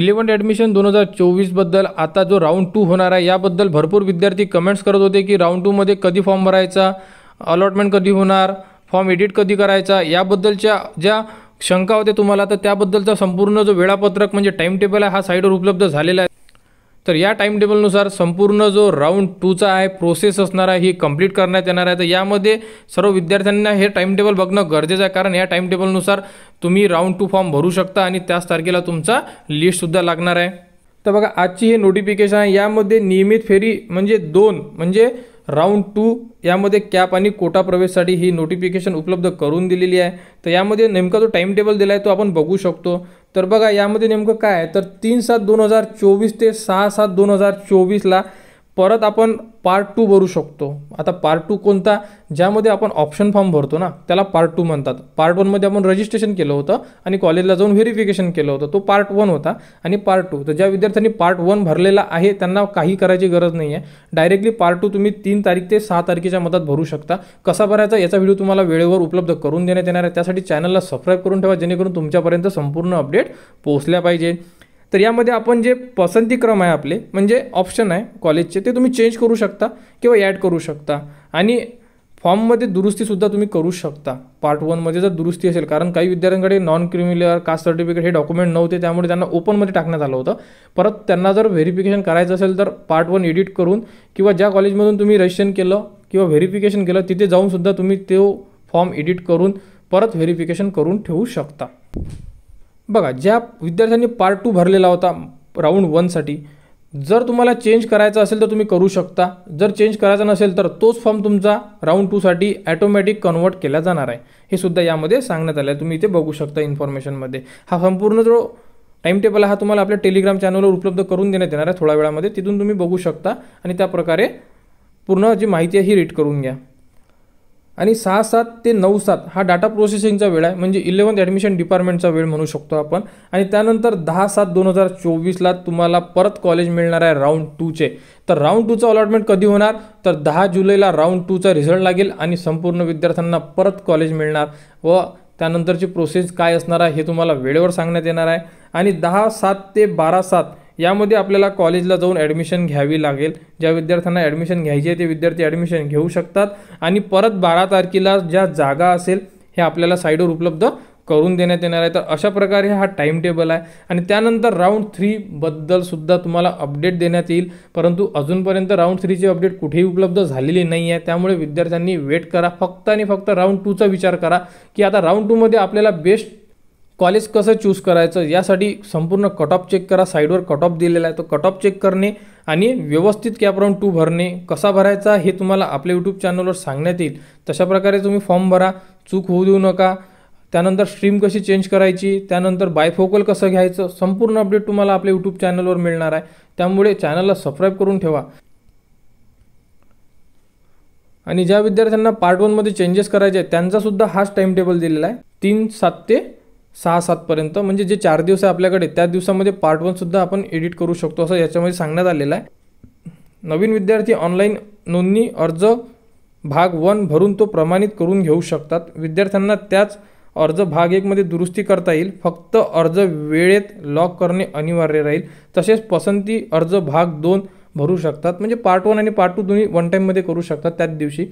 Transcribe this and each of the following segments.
eleven admission दोन हजार चोवीसबद्दल आता जो राऊंड टू होणार आहे याबद्दल भरपूर विद्यार्थी कमेंट्स करत होते की राऊंड टूमध्ये कधी फॉर्म भरायचा अलॉटमेंट कधी होणार फॉर्म एडिट कधी करायचा याबद्दलच्या ज्या शंका होते तुम्हाला तर त्याबद्दलचा संपूर्ण जो वेळापत्रक म्हणजे टाईम टेबल आहे हा साईडवर उपलब्ध झालेला आहे तर या टाईम टेबलनुसार संपूर्ण जो राऊंड टूचा आहे प्रोसेस असणार आहे ही कंप्लीट करण्यात येणार आहे तर यामध्ये सर्व विद्यार्थ्यांना हे टाईम टेबल बघणं गरजेचं आहे कारण या टाईम टेबलनुसार तुम्ही राऊंड टू फॉर्म भरू शकता आणि त्याच तारखेला तुमचा लिस्टसुद्धा लागणार आहे तर बघा आजची ही नोटिफिकेशन आहे यामध्ये नियमित फेरी म्हणजे दोन म्हणजे राऊंड टू यामध्ये कॅप आणि कोटा प्रवेशसाठी ही नोटिफिकेशन उपलब्ध करून दिलेली आहे तर यामध्ये नेमका जो टाइम टेबल दिला आहे तो आपण बघू शकतो तर बघा यामध्ये नेमकं काय आहे तर तीन सात दोन हजार चोवीस ते सहा सात दोन हजार चोवीसला परत आपण पार्ट टू भरू शकतो आता पार्ट टू कोणता ज्यामध्ये आपण ऑप्शन फॉर्म भरतो ना त्याला पार्ट टू म्हणतात पार्ट वनमध्ये आपण रजिस्ट्रेशन केलं होतं आणि कॉलेजला जाऊन व्हेरिफिकेशन केलं होतं तो पार्ट वन होता आणि पार्ट टू तर ज्या विद्यार्थ्यांनी पार्ट वन भरलेला आहे त्यांना काही करायची गरज नाही आहे डायरेक्टली पार्ट टू तुम्ही तीन तारीख ते सहा तारखेच्या मधात भरू शकता कसा भरायचा याचा व्हिडिओ तुम्हाला वेळेवर उपलब्ध करून देण्यात येणार आहे त्यासाठी चॅनलला सबस्क्राईब करून ठेवा जेणेकरून तुमच्यापर्यंत संपूर्ण अपडेट पोहोचल्या पाहिजे तर यामध्ये आपण जे पसंतीक्रम आहे आपले म्हणजे ऑप्शन आहे कॉलेजचे ते तुम्ही चेंज करू शकता किंवा ॲड करू शकता आणि फॉर्ममध्ये दुरुस्तीसुद्धा तुम्ही करू शकता पार्ट वनमध्ये जर दुरुस्ती असेल कारण काही विद्यार्थ्यांकडे नॉन क्रिमिलर कास्ट सर्टिफिकेट हे डॉक्युमेंट नव्हते त्यामुळे त्यांना ओपनमध्ये टाकण्यात आलं होतं परत त्यांना जर व्हेरिफिकेशन करायचं असेल तर पार्ट वन एडिट करून किंवा ज्या कॉलेजमधून तुम्ही रजिस्ट्रेशन केलं किंवा व्हेरिफिकेशन केलं तिथे जाऊनसुद्धा तुम्ही तो फॉर्म एडिट करून परत व्हेरिफिकेशन करून ठेवू शकता बघा ज्या विद्यार्थ्यांनी पार्ट टू भरलेला होता राऊंड वनसाठी जर तुम्हाला चेंज करायचा असेल तर तुम्ही करू शकता जर चेंज करायचा नसेल तर तोच फॉर्म तुमचा राऊंड टूसाठी ॲटोमॅटिक कन्वर्ट केला जाणार आहे हे सुद्धा यामध्ये सांगण्यात आलं आहे तुम्ही इथे बघू शकता इन्फॉर्मेशनमध्ये हा संपूर्ण जो टाईम टेबल हा तुम्हाला आपल्या टेलिग्राम चॅनलवर उपलब्ध करून देण्यात येणार आहे थोड्या वेळामध्ये तिथून तुम्ही बघू शकता आणि त्याप्रकारे पूर्ण जी माहिती आहे ही रीड करून घ्या आणि सहा सात ते नऊ सात हा डाटा प्रोसेसिंगचा वेळ आहे म्हणजे इलेवन्थ ॲडमिशन डिपार्टमेंटचा वेळ म्हणू शकतो आपण आणि त्यानंतर दहा सात दोन हजार चोवीसला तुम्हाला परत कॉलेज मिळणार आहे राऊंड टूचे तर राऊंड टूचं अलॉटमेंट कधी होणार तर दहा जुलैला राऊंड टूचा रिझल्ट लागेल आणि संपूर्ण विद्यार्थ्यांना परत कॉलेज मिळणार व त्यानंतरची प्रोसेस काय असणार आहे हे तुम्हाला वेळेवर सांगण्यात येणार आहे आणि दहा सात ते बारा सात यामध्ये आपल्याला कॉलेजला जाऊन ॲडमिशन घ्यावी लागेल ज्या विद्यार्थ्यांना ॲडमिशन घ्यायची आहे ते विद्यार्थी ॲडमिशन घेऊ शकतात आणि परत बारा तारखेला ज्या जागा असेल हे आपल्याला साईडवर उपलब्ध करून देण्यात येणार आहे तर अशा प्रकारे हा टाईम टेबल आहे आणि त्यानंतर राऊंड थ्रीबद्दलसुद्धा तुम्हाला अपडेट देण्यात येईल परंतु अजूनपर्यंत राऊंड थ्रीची अपडेट कुठेही उपलब्ध झालेली नाही आहे त्यामुळे विद्यार्थ्यांनी वेट करा फक्त आणि फक्त राऊंड टूचा विचार करा की आता राऊंड टूमध्ये आपल्याला बेस्ट कॉलेज कसं चूज करायचं यासाठी संपूर्ण कट ऑफ चेक करा साईडवर कट ऑफ दिलेला आहे तो कट ऑफ चेक करणे आणि व्यवस्थित राऊंड टू भरणे कसा भरायचा हे तुम्हाला आपल्या यूट्यूब चॅनलवर सांगण्यात येईल तशा प्रकारे तुम्ही फॉर्म भरा चूक होऊ देऊ नका त्यानंतर स्ट्रीम कशी चेंज करायची त्यानंतर बायफोकल कसं घ्यायचं संपूर्ण अपडेट तुम्हाला आपल्या यूट्यूब चॅनलवर मिळणार आहे त्यामुळे चॅनलला सबस्क्राईब करून ठेवा आणि ज्या विद्यार्थ्यांना पार्ट वनमध्ये चेंजेस करायचे आहेत त्यांचासुद्धा हाच टाईम टेबल दिलेला आहे तीन सात ते सहा सातपर्यंत म्हणजे जे चार दिवस आहे आपल्याकडे त्या दिवसामध्ये पार्ट वनसुद्धा आपण एडिट करू शकतो असं याच्यामध्ये सांगण्यात आलेलं आहे नवीन विद्यार्थी ऑनलाईन नोंदणी अर्ज भाग वन भरून तो प्रमाणित करून घेऊ शकतात विद्यार्थ्यांना त्याच अर्ज भाग एकमध्ये दुरुस्ती करता येईल फक्त अर्ज वेळेत लॉक करणे अनिवार्य राहील तसेच पसंती अर्ज भाग दोन भरू शकतात म्हणजे पार्ट वन आणि पार्ट टू दोन्ही वन टाईममध्ये करू शकतात त्याच दिवशी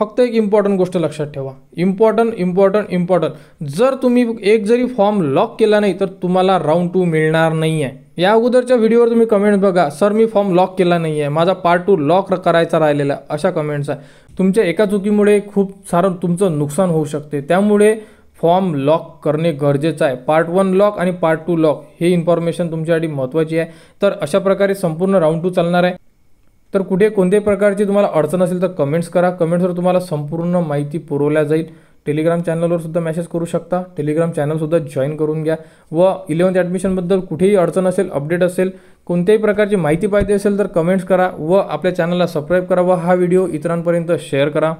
फक्त एक इम्पॉर्टंट गोष्ट लक्षात ठेवा इम्पॉर्टंट इम्पॉर्टंट इम्पॉर्टंट जर तुम्ही एक जरी फॉर्म लॉक केला नाही तर तुम्हाला राऊंड टू मिळणार नाही आहे या अगोदरच्या व्हिडिओवर तुम्ही कमेंट बघा सर मी फॉर्म लॉक केला नाही आहे माझा पार्ट टू लॉक करायचा राहिलेला अशा कमेंट्स आहे तुमच्या एका चुकीमुळे खूप सारं तुमचं नुकसान होऊ शकते त्यामुळे फॉर्म लॉक करणे गरजेचं आहे पार्ट वन लॉक आणि पार्ट टू लॉक हे इन्फॉर्मेशन तुमच्यासाठी महत्त्वाची आहे तर अशा प्रकारे संपूर्ण राऊंड टू चालणार आहे तर कुठे कोणत्याही प्रकारची तुम्हाला अडचण असेल तर कमेंट्स करा कमेंट्सवर तुम्हाला संपूर्ण माहिती पुरवल्या जाईल टेलिग्राम चॅनलवर सुद्धा मेसेज करू शकता टेलिग्राम चॅनलसुद्धा जॉईन करून घ्या व इलेवन्थ ॲडमिशनबद्दल कुठेही अडचण असेल अपडेट असेल कोणत्याही प्रकारची माहिती पाहिजे असेल तर कमेंट्स करा व आपल्या चॅनलला सबस्क्राईब करा व हा व्हिडिओ इतरांपर्यंत शेअर करा